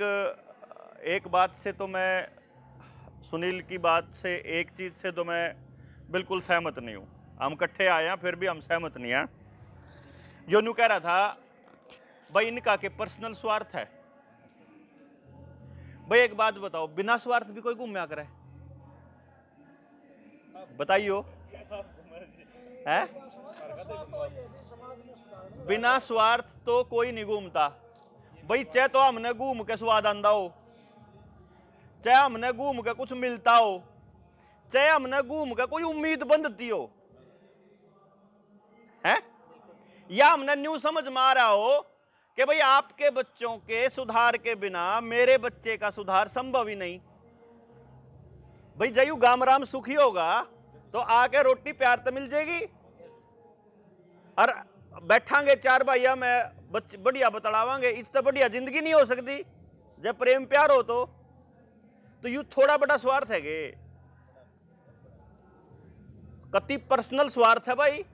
एक एक बात से तो मैं सुनील की बात से एक चीज़ से तो मैं बिल्कुल सहमत नहीं हूँ हम इकट्ठे आए हैं फिर भी हम सहमत नहीं हैं नू कह रहा था भाई इनका के पर्सनल स्वार्थ है भाई एक बात बताओ बिना स्वार्थ भी कोई घूमया करे बताइयो है बिना स्वार्थ तो कोई नहीं घूमता भाई चाहे तो हमने घूम के स्वाद आंदा हो चाहे हमने घूम के कुछ मिलता हो चाहे हमने घूम के कोई उम्मीद बंधती हो है या हमने न्यू समझ मारा हो कि भाई आपके बच्चों के सुधार के बिना मेरे बच्चे का सुधार संभव ही नहीं भाई गाम राम सुखी होगा तो आके रोटी प्यार तो मिल जाएगी और गे चार भाइया मैं बच बढ़िया बतलावे इस तो बढ़िया जिंदगी नहीं हो सकती जब प्रेम प्यार हो तो तो यू थोड़ा बड़ा स्वार्थ है गे कति पर्सनल स्वार्थ है भाई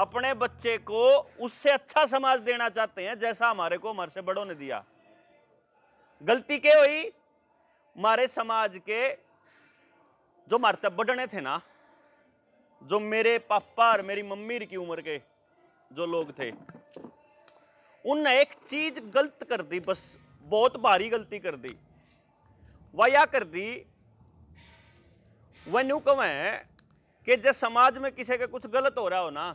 अपने बच्चे को उससे अच्छा समाज देना चाहते हैं जैसा हमारे को हमारे से बड़ों ने दिया गलती क्या हुई हमारे समाज के जो हमारे तब बढ़ने थे ना जो मेरे पापा और मेरी मम्मी की उम्र के जो लोग थे उन्हें एक चीज गलत कर दी बस बहुत भारी गलती कर दी वह या कर दी वह न्यू कव कि जब समाज में किसी का कुछ गलत हो रहा हो ना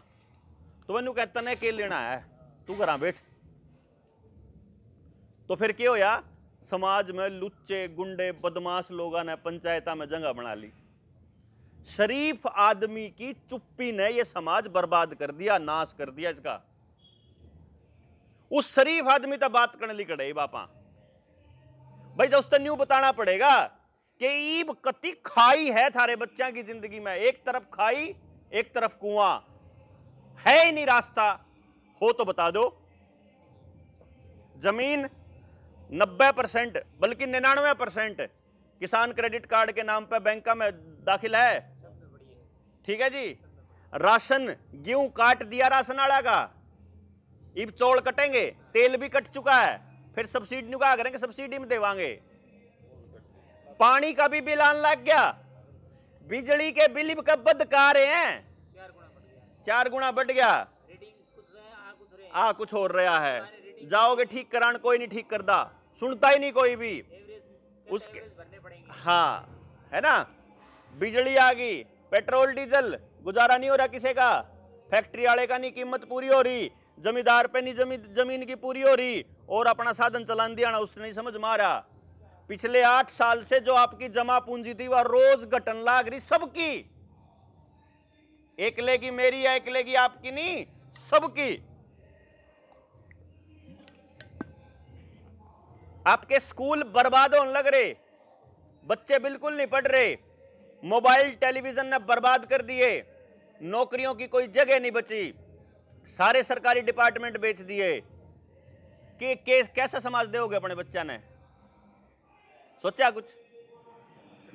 तो वह न्यू कहता ना के लेना है तू घर बैठ तो फिर क्या होया समाज में लुच्चे गुंडे बदमाश लोगों ने पंचायत में जगह बना ली शरीफ आदमी की चुप्पी ने यह समाज बर्बाद कर दिया नाश कर दिया इसका उस शरीफ आदमी तक बात करने ली रहे बापा भाई जब न्यू बताना पड़ेगा कि ईब कति खाई है थारे बच्चे की जिंदगी में एक तरफ खाई एक तरफ कुआं है ही नहीं रास्ता हो तो बता दो जमीन 90 परसेंट बल्कि निन्यानवे परसेंट किसान क्रेडिट कार्ड के नाम पर बैंक में दाखिल है ठीक है जी राशन गेहूं काट दिया राशन वाला का इब चौल कटेंगे तेल भी कट चुका है फिर सब्सिडी का करेंगे सब्सिडी में देवांगे पानी का भी बिल आने लग गया बिजली के बिल का बद का रहे हैं चार गुना बढ़ गया आ कुछ हो रहा है जाओगे ठीक करान कोई नहीं ठीक करता सुनता ही नहीं कोई भी उसके हाँ है ना बिजली आ गई पेट्रोल डीजल गुजारा नहीं हो रहा किसी का फैक्ट्री वाले का नहीं कीमत पूरी हो रही जमींदार पे नहीं जमी जमीन की पूरी हो रही और अपना साधन चला दिया ना उसने नहीं समझ मारा पिछले आठ साल से जो आपकी जमा पूंजी थी वह रोज घटन लाग रही सबकी एकले की मेरी या एकले की आपकी नहीं सबकी आपके स्कूल बर्बाद होने लग रहे बच्चे बिल्कुल नहीं पढ़ रहे मोबाइल टेलीविज़न ने बर्बाद कर दिए नौकरियों की कोई जगह नहीं बची सारे सरकारी डिपार्टमेंट बेच दिए कि केस कैसा समाज दोगे अपने बच्चा ने सोचा कुछ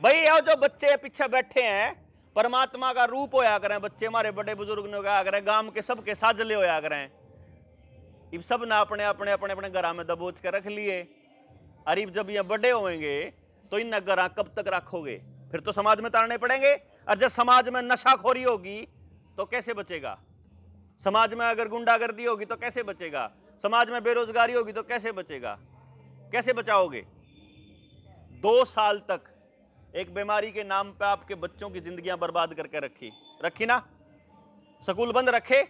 भाई यो जो बच्चे पीछे बैठे हैं परमात्मा का रूप होया करें बच्चे हमारे बड़े बुजुर्ग ने होया करें गांव के सबके साजले होया करें इब सब ने अपने अपने अपने अपने घर में दबोच कर रख लिए अरे जब ये बड़े होंगे तो इन घर कब तक रखोगे फिर तो समाज में ताड़ने पड़ेंगे और जब समाज में नशाखोरी होगी तो कैसे बचेगा समाज में अगर गुंडागर्दी होगी तो कैसे बचेगा समाज में बेरोजगारी होगी तो कैसे बचेगा कैसे बचाओगे दो साल तक एक बीमारी के नाम पर आपके बच्चों की जिंदगियां बर्बाद करके रखी रखी ना स्कूल बंद रखे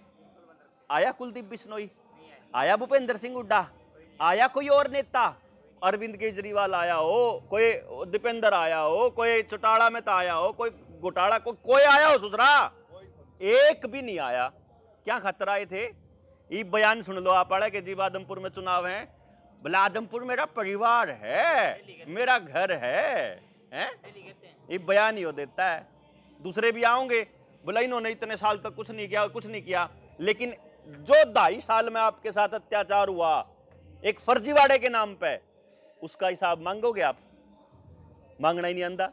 आया कुलदीप बिश्नोई आया भूपेंद्र सिंह हुड्डा आया कोई और नेता अरविंद केजरीवाल आया हो कोई दीपेंद्र आया हो कोई चौटाला में आया हो कोई घोटाला को कोई आया हो सुसरा एक भी नहीं आया क्या खतरा थे ये बयान सुन लो आप अड़ा के जीव आदमपुर में चुनाव है बोला आदमपुर मेरा परिवार है मेरा घर है ये बयान ही हो देता है दूसरे भी आओगे बोला इन्होंने इतने साल तक कुछ नहीं किया कुछ नहीं किया लेकिन जो ढाई साल में आपके साथ अत्याचार हुआ एक फर्जीवाड़े के नाम पे उसका हिसाब मांगोगे आप मांगना ही नहीं आता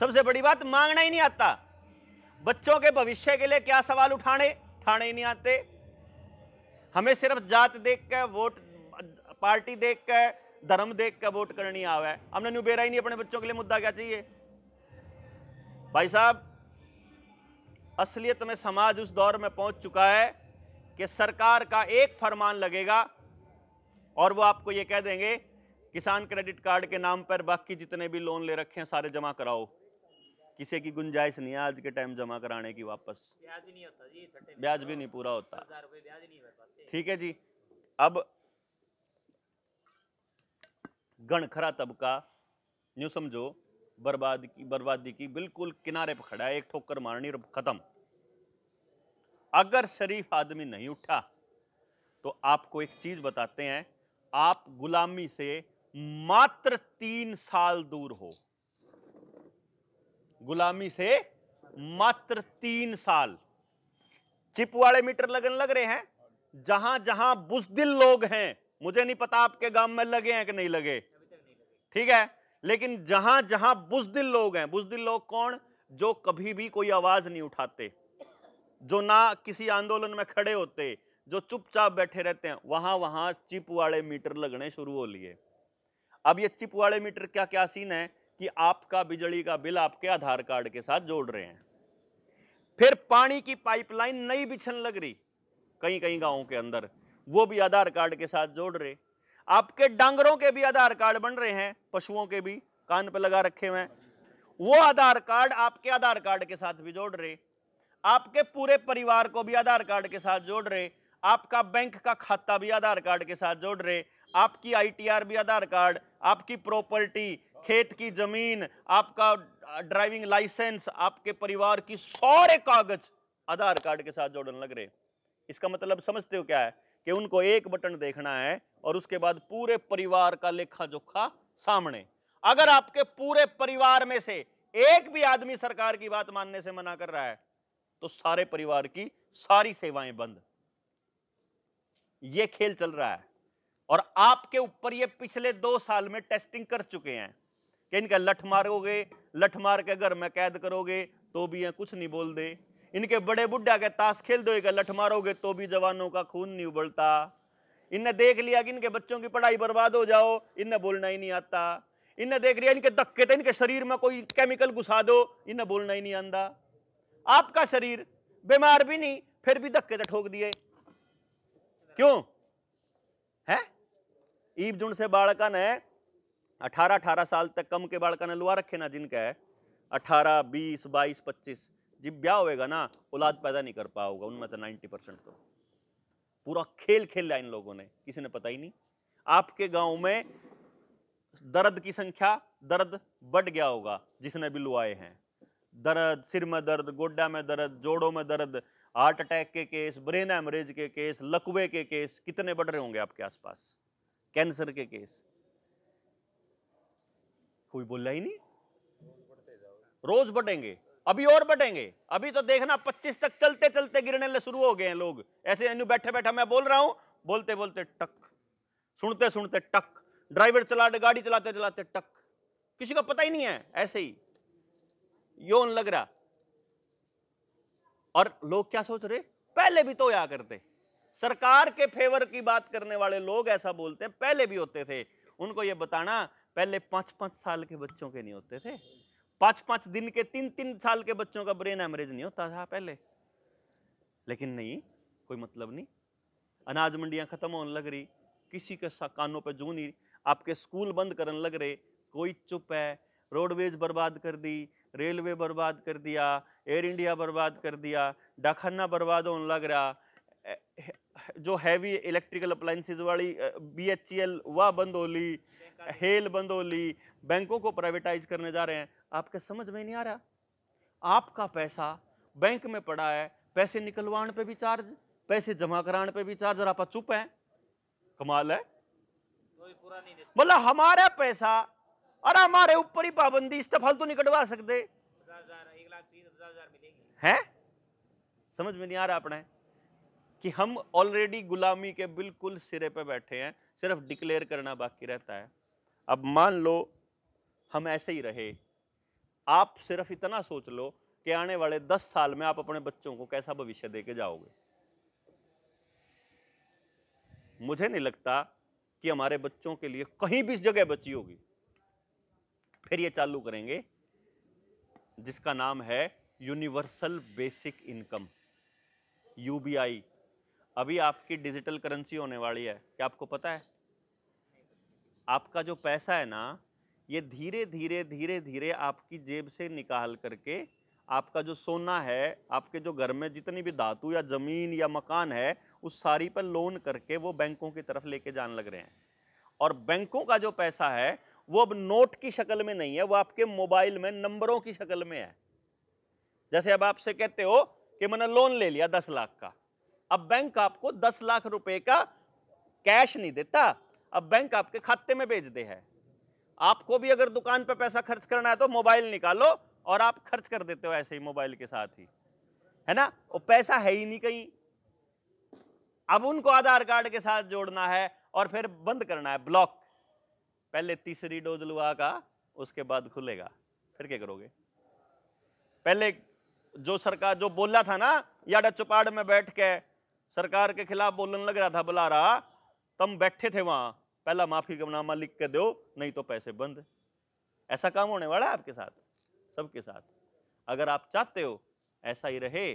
सबसे बड़ी बात मांगना ही नहीं आता बच्चों के भविष्य के लिए क्या सवाल उठाने उठाने ही नहीं आते हमें सिर्फ जात देख कर वोट पार्टी देख कर धर्म देख कर वोट करनी आवे हमने नुबेरा ही नहीं अपने बच्चों के लिए मुद्दा क्या चाहिए भाई साहब असलियत में समाज उस दौर में पहुंच चुका है कि सरकार का एक फरमान लगेगा और वो आपको ये कह देंगे किसान क्रेडिट कार्ड के नाम पर बाकी जितने भी लोन ले रखे हैं सारे जमा कराओ किसी की गुंजाइश नहीं है आज के टाइम जमा कराने की वापस ब्याज नहीं होता जी ब्याज भी तो नहीं पूरा होता ब्याज नहीं ठीक है जी अब गणखरा तबका यू समझो बर्बाद की बर्बादी की बिल्कुल किनारे पर खड़ा है एक ठोकर मारनी और ख़त्म अगर शरीफ आदमी नहीं उठा तो आपको एक चीज़ बताते हैं आप गुलामी से मात्र तीन साल दूर हो गुलामी से मात्र तीन साल चिप वाले मीटर लगन लग रहे हैं जहां जहां बुजदिल लोग हैं मुझे नहीं पता आपके गांव में लगे हैं कि नहीं लगे ठीक है लेकिन जहां जहां बुजदिल लोग हैं बुजदिल लोग कौन जो कभी भी कोई आवाज नहीं उठाते जो ना किसी आंदोलन में खड़े होते जो चुपचाप बैठे रहते हैं वहां वहां चिप वाले मीटर लगने शुरू हो लिए अब ये चिप वाले मीटर क्या क्या सीन है कि आपका बिजली का बिल आपके आधार कार्ड के साथ जोड़ रहे हैं फिर पानी की पाइपलाइन नई बिछन लग रही कई कई गांवों के अंदर वो भी आधार कार्ड के साथ जोड़ रहे आपके डांगरों के भी आधार कार्ड बन रहे हैं पशुओं के भी कान पर लगा रखे हुए वो आधार कार्ड आपके आधार कार्ड के साथ भी जोड़ रहे आपके पूरे परिवार को भी आधार कार्ड के साथ जोड़ रहे आपका बैंक का खाता भी आधार कार्ड के साथ जोड़ रहे आपकी आईटीआर भी आधार कार्ड आपकी प्रॉपर्टी खेत की जमीन आपका ड्राइविंग लाइसेंस आपके परिवार की सारे कागज आधार कार्ड के साथ जोड़ने लग रहे इसका मतलब समझते हो क्या है कि उनको एक बटन देखना है और उसके बाद पूरे परिवार का लेखा जोखा सामने अगर आपके पूरे परिवार में से एक भी आदमी सरकार की बात मानने से मना कर रहा है तो सारे परिवार की सारी सेवाएं बंद ये खेल चल रहा है और आपके ऊपर ये पिछले दो साल में टेस्टिंग कर चुके हैं कि इनका लठ मारोगे लठ मार के घर में कैद करोगे तो भी यहाँ कुछ नहीं बोल दे इनके बड़े बुढ़ा के ताश खेल दोगे लठ मारोगे तो भी जवानों का खून नहीं उबलता इनने देख लिया कि इनके बच्चों की पढ़ाई बर्बाद हो जाओ इनने बोलना ही नहीं आता इनने देख लिया इनके धक्के थे तो इनके शरीर में कोई केमिकल घुसा दो इन्हें बोलना ही नहीं आता आपका शरीर बीमार भी नहीं फिर भी धक्के तो ठोक दिए क्यों है ईब जुन से बाड़का ने अठारह अठारह साल तक कम के ने लुआ रखे ना जिनका है अठारह बीस बाईस पच्चीस जब ब्याह होएगा ना औलाद पैदा नहीं कर पाओगा उनमें तो नाइन्टी परसेंट तो पूरा खेल खेल लिया इन लोगों ने किसी ने पता ही नहीं आपके गांव में दर्द की संख्या दर्द बढ़ गया होगा जिसने भी लुआए हैं दर्द सिर में दर्द गोड्डा में दर्द जोड़ों में दर्द हार्ट अटैक के केस ब्रेन हेमरेज के केस लकवे के केस कितने बढ़ रहे होंगे आपके आसपास कैंसर के केस कोई बोल रहा ही नहीं रोज बढ़ेंगे अभी और बढ़ेंगे अभी तो देखना 25 तक चलते चलते गिरने शुरू हो गए हैं लोग ऐसे बैठे बैठे मैं बोल रहा हूं बोलते बोलते टक सुनते सुनते टक ड्राइवर चलाते गाड़ी चलाते चलाते टक किसी को पता ही नहीं है ऐसे ही यौन लग रहा और लोग क्या सोच रहे पहले भी तो या करते सरकार के फेवर की बात करने वाले लोग ऐसा बोलते हैं पहले भी होते थे उनको ये बताना पहले पाँच पाँच साल के बच्चों के नहीं होते थे पाँच पाँच दिन के तीन तीन साल के बच्चों का ब्रेन एमरेज नहीं होता था पहले लेकिन नहीं कोई मतलब नहीं अनाज मंडियां ख़त्म होने लग रही किसी के कानों पर जू नहीं आपके स्कूल बंद करने लग रहे कोई चुप है रोडवेज बर्बाद कर दी रेलवे बर्बाद कर दिया एयर इंडिया बर्बाद कर दिया डाखाना बर्बाद होने लग रहा जो हैवी इलेक्ट्रिकल अप्लाइंसिस वाली बी एच एल वह बंद हो ली हेल बंद हो ली बैंकों को प्राइवेटाइज करने जा रहे हैं आपके समझ में नहीं आ रहा आपका पैसा बैंक में पड़ा है पैसे निकलवाने पे भी चार्ज पैसे जमा कराने पे भी चार्ज और आप चुप हैं कमाल है मतलब हमारा पैसा और हमारे ऊपर ही पाबंदी इस्तीफल तो नहीं कटवा सकते हैं समझ में नहीं आ रहा अपने कि हम ऑलरेडी गुलामी के बिल्कुल सिरे पे बैठे हैं सिर्फ डिक्लेयर करना बाकी रहता है अब मान लो हम ऐसे ही रहे आप सिर्फ इतना सोच लो कि आने वाले दस साल में आप अपने बच्चों को कैसा भविष्य दे के जाओगे मुझे नहीं लगता कि हमारे बच्चों के लिए कहीं भी इस जगह बची होगी फिर ये चालू करेंगे जिसका नाम है यूनिवर्सल बेसिक इनकम यू अभी आपकी डिजिटल करेंसी होने वाली है क्या आपको पता है आपका जो पैसा है ना ये धीरे धीरे धीरे धीरे आपकी जेब से निकाल करके आपका जो सोना है आपके जो घर में जितनी भी धातु या ज़मीन या मकान है उस सारी पर लोन करके वो बैंकों की तरफ लेके जान लग रहे हैं और बैंकों का जो पैसा है वो अब नोट की शक्ल में नहीं है वो आपके मोबाइल में नंबरों की शक्ल में है जैसे अब आपसे कहते हो कि मैंने लोन ले लिया दस लाख का अब बैंक आपको दस लाख रुपए का कैश नहीं देता अब बैंक आपके खाते में भेज दे है आपको भी अगर दुकान पर पैसा खर्च करना है तो मोबाइल निकालो और आप खर्च कर देते हो ऐसे ही मोबाइल के साथ ही है ना वो पैसा है ही नहीं कहीं अब उनको आधार कार्ड के साथ जोड़ना है और फिर बंद करना है ब्लॉक पहले तीसरी डोज लुआ का उसके बाद खुलेगा फिर क्या करोगे पहले जो सरकार जो बोला था ना याडा चुपाड़ में बैठ के सरकार के खिलाफ बोलने लग रहा था बुला रहा तुम बैठे थे वहां पहला माफी नामा लिख के दो नहीं तो पैसे बंद ऐसा काम होने वाला है आपके साथ सबके साथ अगर आप चाहते हो ऐसा ही रहे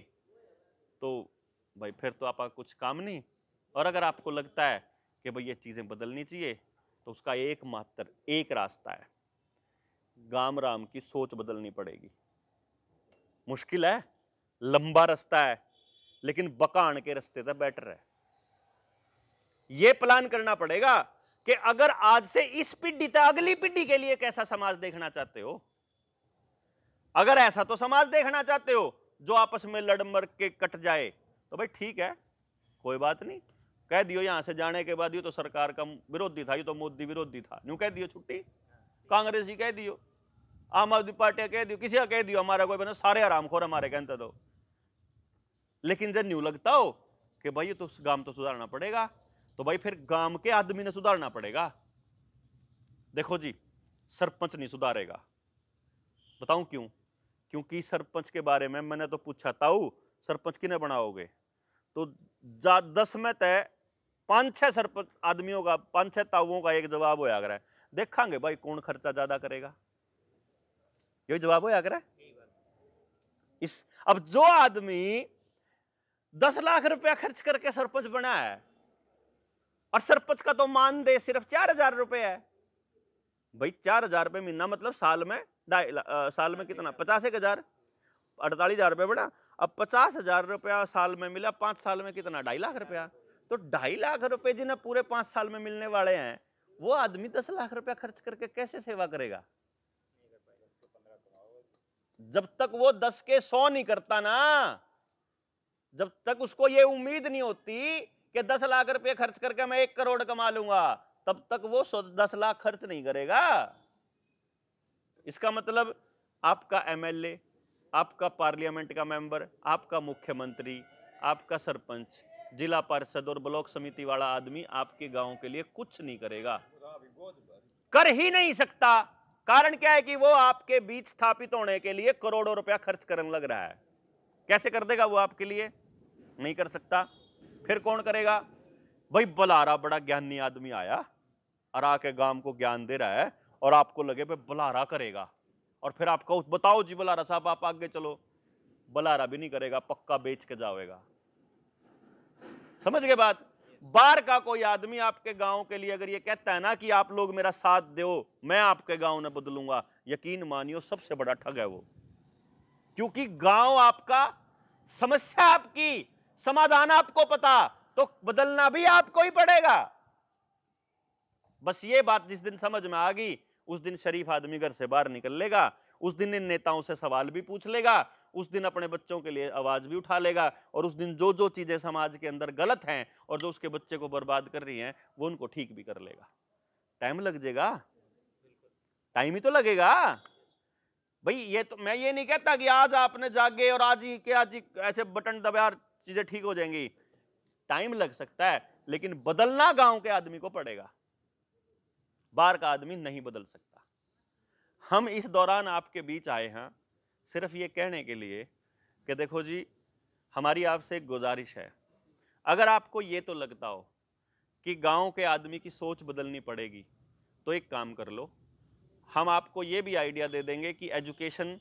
तो भाई फिर तो आपका कुछ काम नहीं और अगर आपको लगता है कि भाई ये चीज़ें बदलनी चाहिए तो उसका एकमात्र एक रास्ता है गाम राम की सोच बदलनी पड़ेगी मुश्किल है लंबा रास्ता है लेकिन बकाण के रास्ते से तो बेटर है यह प्लान करना पड़ेगा कि अगर आज से इस पीढ़ी तक अगली पीढ़ी के लिए कैसा समाज देखना चाहते हो अगर ऐसा तो समाज देखना चाहते हो जो आपस में लड़मर के कट जाए तो भाई ठीक है कोई बात नहीं कह दियो यहाँ से जाने के बाद ये तो सरकार का विरोधी था ये तो मोदी विरोधी था यूँ कह दियो छुट्टी कांग्रेस ही कह दियो आम आदमी पार्टी कह दियो किसी का कह दियो हमारा कोई बना सारे आरामखोर हमारे कहते तो दो लेकिन जब न्यू लगता हो कि भाई ये तो गांव तो सुधारना पड़ेगा तो भाई फिर गांव के आदमी ने सुधारना पड़ेगा देखो जी सरपंच नहीं सुधारेगा बताऊं क्यों क्योंकि सरपंच के बारे में मैंने तो पूछा ताऊ सरपंच किने बनाओगे तो दस में तय पांच छह सरप आदमियों का पांच छह ताउओं का एक जवाब होया कर देखांगे भाई कौन खर्चा ज़्यादा करेगा यही जवाब होया कर इस अब जो आदमी दस लाख रुपया खर्च करके सरपंच बना है और सरपंच का तो मान दे सिर्फ चार हजार रुपये है भाई चार हजार रुपये महीना मतलब साल में ढाई साल में कितना पचास एक हजार अड़तालीस हजार रुपये बना अब पचास हजार रुपया साल में मिला पांच साल में कितना ढाई लाख रुपया तो ढाई लाख रुपए जिन्हें पूरे पांच साल में मिलने वाले हैं वो आदमी दस लाख रुपया खर्च करके कैसे सेवा करेगा जब तक वो दस के सौ नहीं करता ना जब तक उसको ये उम्मीद नहीं होती कि दस लाख रुपए खर्च करके मैं एक करोड़ कमा लूंगा तब तक वो दस लाख खर्च नहीं करेगा इसका मतलब आपका एमएलए, आपका पार्लियामेंट का मेंबर आपका मुख्यमंत्री आपका सरपंच जिला पार्षद और ब्लॉक समिति वाला आदमी आपके गांव के लिए कुछ नहीं करेगा कर ही नहीं सकता कारण क्या है कि वो आपके बीच स्थापित होने के लिए करोड़ों रुपया खर्च करने लग रहा है कैसे कर देगा वो आपके लिए नहीं कर सकता फिर कौन करेगा भाई बलारा बड़ा ज्ञानी आदमी आया और आके गांव को ज्ञान दे रहा है और आपको लगे भाई बलारा करेगा और फिर आप कहो बताओ जी बलारा साहब आप आगे चलो बलारा भी नहीं करेगा पक्का बेच के जाएगा समझ गए बात बार का कोई आदमी आपके गांव के लिए अगर ये कहता है ना कि आप लोग मेरा साथ दो मैं आपके गांव ने बदलूंगा यकीन मानियो सबसे बड़ा ठग है वो क्योंकि गांव आपका समस्या आपकी समाधान आपको पता तो बदलना भी आपको ही पड़ेगा बस ये बात जिस दिन समझ में आ गई उस दिन शरीफ आदमी घर से बाहर निकल लेगा उस दिन इन नेताओं से सवाल भी पूछ लेगा उस दिन अपने बच्चों के लिए आवाज़ भी उठा लेगा और उस दिन जो जो चीज़ें समाज के अंदर गलत हैं और जो उसके बच्चे को बर्बाद कर रही हैं वो उनको ठीक भी कर लेगा टाइम लग जाएगा टाइम ही तो लगेगा भाई ये तो मैं ये नहीं कहता कि आज आपने जागे और आज ही क्या आज ही ऐसे बटन दबा चीज़ें ठीक हो जाएंगी टाइम लग सकता है लेकिन बदलना गांव के आदमी को पड़ेगा बाहर का आदमी नहीं बदल सकता हम इस दौरान आपके बीच आए हैं सिर्फ ये कहने के लिए कि देखो जी हमारी आपसे एक गुजारिश है अगर आपको ये तो लगता हो कि गांव के आदमी की सोच बदलनी पड़ेगी तो एक काम कर लो हम आपको ये भी आइडिया दे देंगे कि एजुकेशन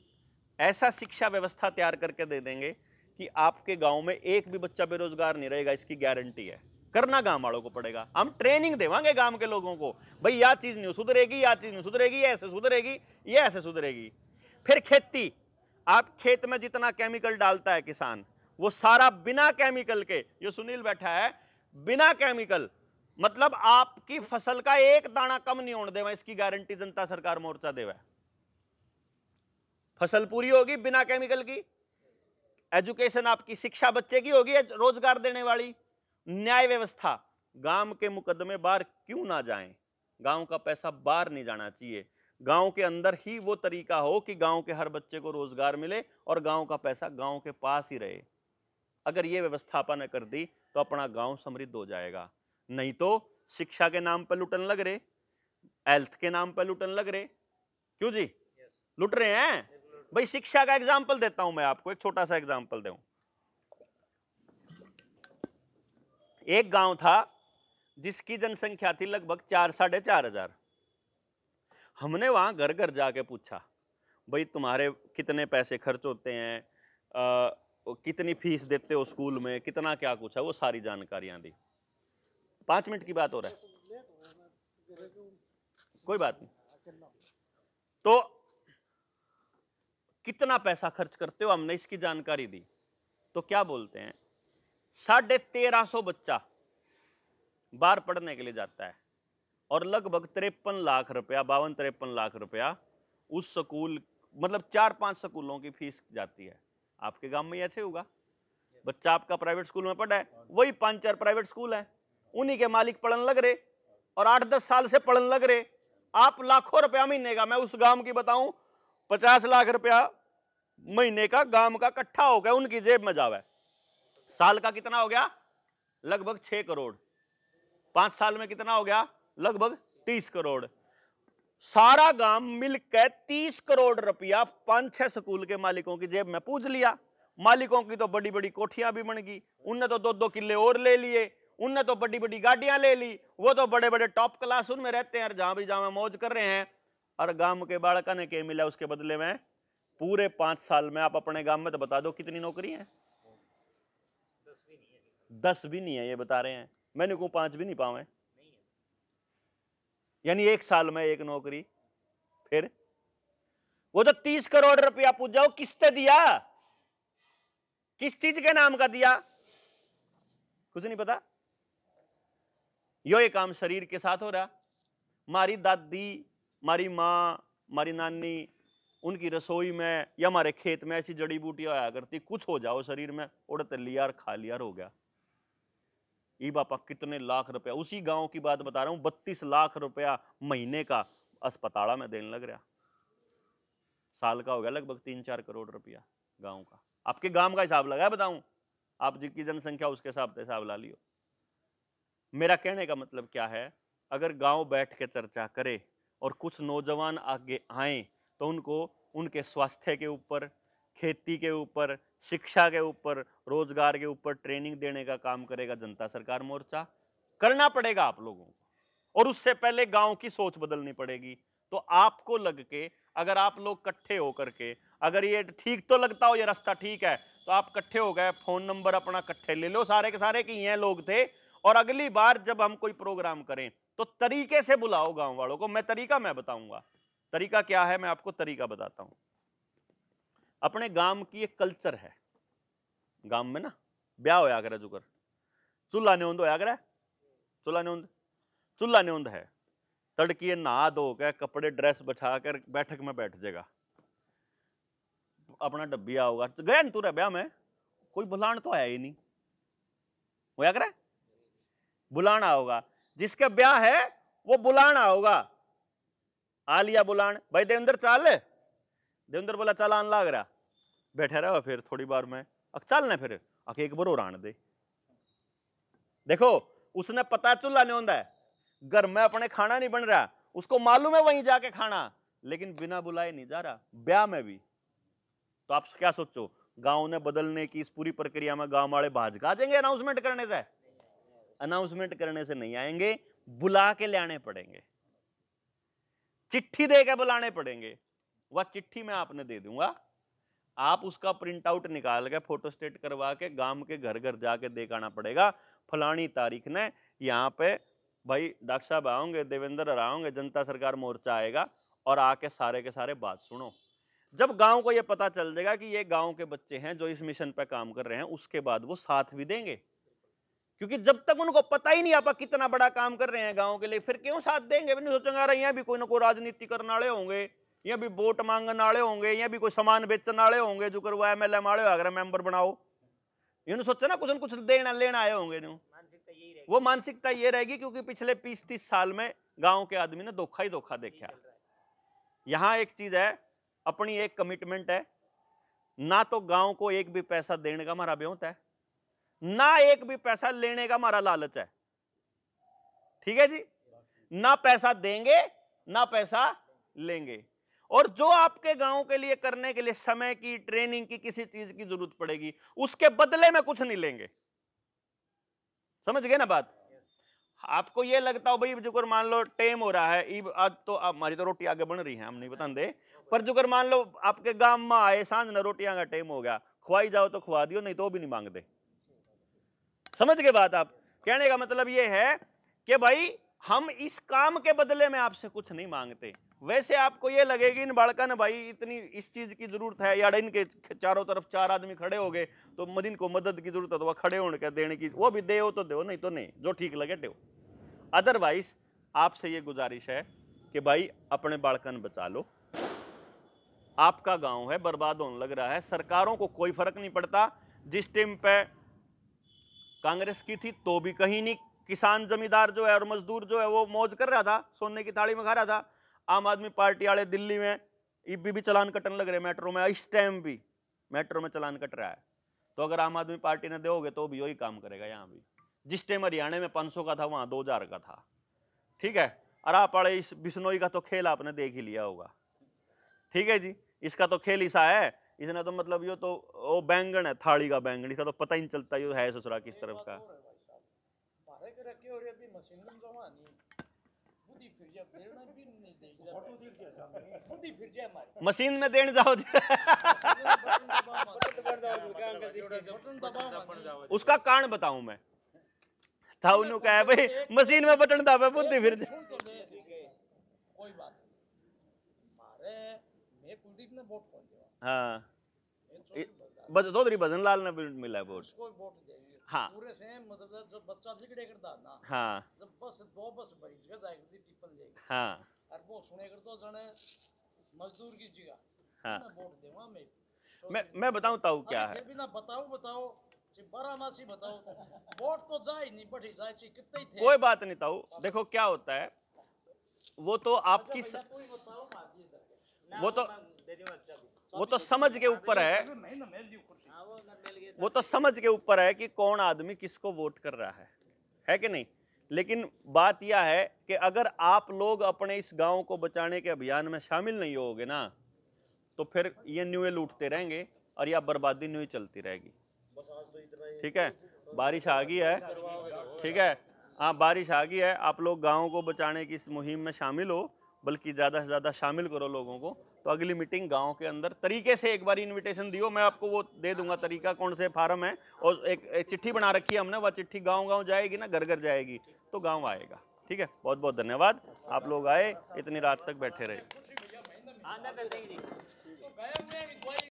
ऐसा शिक्षा व्यवस्था तैयार करके दे देंगे कि आपके गांव में एक भी बच्चा बेरोजगार नहीं रहेगा इसकी गारंटी है करना गांव वालों को पड़ेगा हम ट्रेनिंग देवांगे गांव के लोगों को भाई यह चीज़ नहीं सुधरेगी यह चीज़ नहीं सुधरेगी ऐसे सुधरेगी ये ऐसे सुधरेगी फिर खेती आप खेत में जितना केमिकल डालता है किसान वो सारा बिना केमिकल के जो सुनील बैठा है बिना केमिकल मतलब आपकी फसल का एक दाना कम नहीं होने देवा इसकी गारंटी जनता सरकार मोर्चा देवा फसल पूरी होगी बिना केमिकल की एजुकेशन आपकी शिक्षा बच्चे की होगी रोजगार देने वाली न्याय व्यवस्था गांव के मुकदमे बाहर क्यों ना जाएं गांव का पैसा बाहर नहीं जाना चाहिए गांव के अंदर ही वो तरीका हो कि गांव के हर बच्चे को रोज़गार मिले और गांव का पैसा गांव के पास ही रहे अगर ये व्यवस्था अपन कर दी तो अपना गांव समृद्ध हो जाएगा नहीं तो शिक्षा के नाम पर लुटन लग रहे हेल्थ के नाम पर लुटन लग रहे क्यों जी लुट रहे हैं भाई शिक्षा का एग्जाम्पल देता हूं मैं आपको एक छोटा सा एग्जाम्पल दे एक गांव था जिसकी जनसंख्या थी लगभग चार साढ़े चार हजार हमने वहाँ घर घर जाके पूछा भाई तुम्हारे कितने पैसे खर्च होते हैं आ, कितनी फीस देते हो स्कूल में कितना क्या कुछ है वो सारी जानकारियाँ दी पाँच मिनट की बात हो रहा है कोई बात नहीं तो कितना पैसा खर्च करते हो हमने इसकी जानकारी दी तो क्या बोलते हैं साढ़े तेरह सौ बच्चा बाहर पढ़ने के लिए जाता है और लगभग तिरपन लाख रुपया बावन तिरपन लाख रुपया उस स्कूल मतलब चार पांच स्कूलों की फीस जाती है आपके गांव में ऐसे होगा बच्चा आपका प्राइवेट स्कूल में पढ़ा है वही पांच चार प्राइवेट स्कूल है उन्हीं के मालिक पढ़न लग रहे और आठ दस साल से पढ़न लग रहे आप लाखों रुपया महीने का मैं उस गांव की बताऊं पचास लाख रुपया महीने का गांव का इकट्ठा हो गया उनकी जेब में जावे साल का कितना हो गया लगभग छह करोड़ पांच साल में कितना हो गया लगभग तीस करोड़ सारा गांव मिलकर तीस करोड़ रुपया पांच छह स्कूल के मालिकों की जेब में पूछ लिया मालिकों की तो बड़ी बड़ी कोठियां भी बन गई उनने तो दो दो किले और ले लिए उनने तो बड़ी बड़ी गाड़ियां ले ली वो तो बड़े बड़े टॉप क्लास उनमें रहते हैं जहां भी जहां मौज कर रहे हैं और गांव के बाड़का ने क्या मिला उसके बदले में पूरे पांच साल में आप अपने गांव में तो बता दो कितनी नौकरी है दस भी नहीं है ये बता रहे हैं मैंने को पांच भी नहीं पावे यानी एक साल में एक नौकरी फिर वो तो तीस करोड़ रुपया पूछ जाओ किसते दिया किस चीज के नाम का दिया कुछ नहीं पता यो ये काम शरीर के साथ हो रहा मारी दादी मारी माँ मारी नानी उनकी रसोई में या हमारे खेत में ऐसी जड़ी बूटियां आया करती कुछ हो जाओ शरीर में उड़ते लिया खा लिया हो गया ये बापा कितने लाख रुपया उसी गांव की बात बता रहा हूँ बत्तीस लाख रुपया महीने का अस्पताला में देने लग रहा साल का हो गया लगभग तीन चार करोड़ रुपया गांव का आपके गांव का हिसाब लगाया बताऊं आप जिसकी जनसंख्या उसके हिसाब से हिसाब ला लियो मेरा कहने का मतलब क्या है अगर गांव बैठ के चर्चा करे और कुछ नौजवान आगे आए तो उनको उनके स्वास्थ्य के ऊपर खेती के ऊपर शिक्षा के ऊपर रोजगार के ऊपर ट्रेनिंग देने का काम करेगा जनता सरकार मोर्चा करना पड़ेगा आप लोगों को और उससे पहले गांव की सोच बदलनी पड़ेगी तो आपको लग के अगर आप लोग कट्ठे होकर के अगर ये ठीक तो लगता हो ये रास्ता ठीक है तो आप कट्ठे हो गए फोन नंबर अपना कट्ठे ले लो सारे के सारे कि ये लोग थे और अगली बार जब हम कोई प्रोग्राम करें तो तरीके से बुलाओ गांव वालों को मैं तरीका मैं बताऊंगा तरीका क्या है मैं आपको तरीका बताता हूं अपने गांव की एक कल्चर है गांव में ना ब्याह होया करे जुकर चूल्हा न्योंद होया करे चूल्हा न्योंद चूल्हा न्योंद है तड़की नहा धो के कपड़े ड्रेस बछा कर बैठक में बैठ जाएगा अपना डब्बिया होगा गया नहीं तू ब्याह में कोई बुलाण तो आया ही नहीं होया करे बुलाण आओगा जिसका ब्याह है वो बुलाण आओगा आलिया बुलाण भाई देवेंद्र चाल देवेंद्र बोला चल आन लाग रहा बैठे रहो फिर थोड़ी बार में अब चल ना फिर अक एक बार और आन दे देखो उसने पता चूल्हा नहीं होता है घर में अपने खाना नहीं बन रहा उसको मालूम है वहीं जाके खाना लेकिन बिना बुलाए नहीं जा रहा ब्याह में भी तो आप क्या सोचो गांव ने बदलने की इस पूरी प्रक्रिया में गांव वाले भाज आ जाएंगे अनाउंसमेंट करने से अनाउंसमेंट करने से नहीं आएंगे बुला के ले आने पड़ेंगे चिट्ठी दे के बुलाने पड़ेंगे वह चिट्ठी मैं आपने दे दूंगा आप उसका प्रिंट आउट निकाल के फोटो स्टेट करवा के गांव के घर घर जाके देख आना पड़ेगा फलानी तारीख ने यहाँ पे भाई डॉक्टर साहब आओगे देवेंद्र आओगे जनता सरकार मोर्चा आएगा और आके सारे के सारे बात सुनो जब गांव को यह पता चल जाएगा कि ये गांव के बच्चे हैं जो इस मिशन पर काम कर रहे हैं उसके बाद वो साथ भी देंगे क्योंकि जब तक उनको पता ही नहीं आपा कितना बड़ा काम कर रहे हैं गांव के लिए फिर क्यों साथ देंगे भी नहीं सोचेंगे अरे यहाँ भी कोई ना कोई राजनीति करने वाले होंगे या भी वोट मांगने वाले होंगे या भी कोई सामान बेचने वाले होंगे जो एम एल एम वाले अगर मैंबर बनाओ इन्होंने सोचा ना कुछ न कुछ देना लेना आए होंगे मानसिकता वो मानसिकता ये रहेगी क्योंकि पिछले बीस तीस साल में गाँव के आदमी ने धोखा ही धोखा देखा यहाँ एक चीज है अपनी एक कमिटमेंट है ना तो गांव को एक भी पैसा देने का हमारा ब्योत है ना एक भी पैसा लेने का हमारा लालच है ठीक है जी ना पैसा देंगे ना पैसा लेंगे और जो आपके गांव के लिए करने के लिए समय की ट्रेनिंग की किसी चीज की जरूरत पड़ेगी उसके बदले में कुछ नहीं लेंगे समझ गए ना बात आपको यह लगता हो भाई जुकर मान लो टेम हो रहा है ईब आज तो हमारी तो रोटी आगे बढ़ रही है हम नहीं बता दे पर जुकर मान लो आपके गांव में आए सांझ ना रोटियां का टेम हो गया खुआई जाओ तो खुआ दियो नहीं तो भी नहीं मांगते समझ गए बात आप कहने का मतलब ये है कि भाई हम इस काम के बदले में आपसे कुछ नहीं मांगते वैसे आपको ये लगेगी इन बाड़कन भाई इतनी इस चीज़ की ज़रूरत है या इनके चारों तरफ चार आदमी खड़े हो गए तो मदिन को मदद की ज़रूरत है तो वह खड़े होने के देने की वो भी दे हो तो दो नहीं तो नहीं जो ठीक लगे दो अदरवाइज आपसे ये गुजारिश है कि भाई अपने बाड़कन बचा लो आपका गांव है बर्बाद होने लग रहा है सरकारों को कोई फर्क नहीं पड़ता जिस टाइम पे कांग्रेस की थी तो भी कहीं नहीं किसान जमींदार जो है और मजदूर जो है वो मौज कर रहा था सोने की थाली में खा रहा था आम आदमी पार्टी वाले दिल्ली में इब्बी भी चलान कटने लग रहे हैं मेट्रो में इस टाइम भी मेट्रो में चलान कट रहा है तो अगर आम आदमी पार्टी ने दोगे तो भी वही काम करेगा यहाँ भी जिस टाइम हरियाणा में 500 का था वहाँ 2000 का था ठीक है अरे आप अड़े इस बिश्नोई का तो खेल आपने देख ही लिया होगा ठीक है जी इसका तो खेल ईसा है इसने तो मतलब यो तो वो बैंगन है थाली का बैंगन इसका तो पता ही नहीं चलता यो है ससुरा किस तरफ का तो मशीन में देन जाओ उसका कारण बताऊं मैं था उन्होंने कहा भाई मशीन में बटन दाबे बुद्धि फिर तो कोई बात बस हाँ। चौधरी भजन लाल ने मिला वोट हाँ पूरे से मतलब बच्चा करता ना हाँ जब बस दो बस जगह हाँ और वो सुने कर तो जाने मजदूर की जगह हाँ वोट मैं मैं ताऊ क्या है बिना बताओ बताओ वोट तो जाए नहीं जाए कितने थे कोई बात नहीं ताऊ देखो क्या होता है वो तो अच्छा आपकी वो तो वो तो समझ के ऊपर है वो तो समझ के ऊपर है कि कौन आदमी किसको वोट कर रहा है है कि नहीं लेकिन बात यह है कि अगर आप लोग अपने इस गांव को बचाने के अभियान में शामिल नहीं होगे ना तो फिर ये न्यूए लूटते रहेंगे और यह बर्बादी न्यू चलती रहेगी ठीक है बारिश आ गई है ठीक है हाँ बारिश आ गई है आप लोग गाँव को बचाने की इस मुहिम में शामिल हो बल्कि ज़्यादा से ज़्यादा शामिल करो लोगों को तो अगली मीटिंग गांव के अंदर तरीके से एक बार इनविटेशन दियो मैं आपको वो दे दूंगा तरीका कौन से फार्म है और एक, एक चिट्ठी बना रखी है हमने वह चिट्ठी गांव गांव जाएगी ना घर घर जाएगी तो गांव आएगा ठीक है बहुत बहुत धन्यवाद आप लोग आए इतनी रात तक बैठे रहे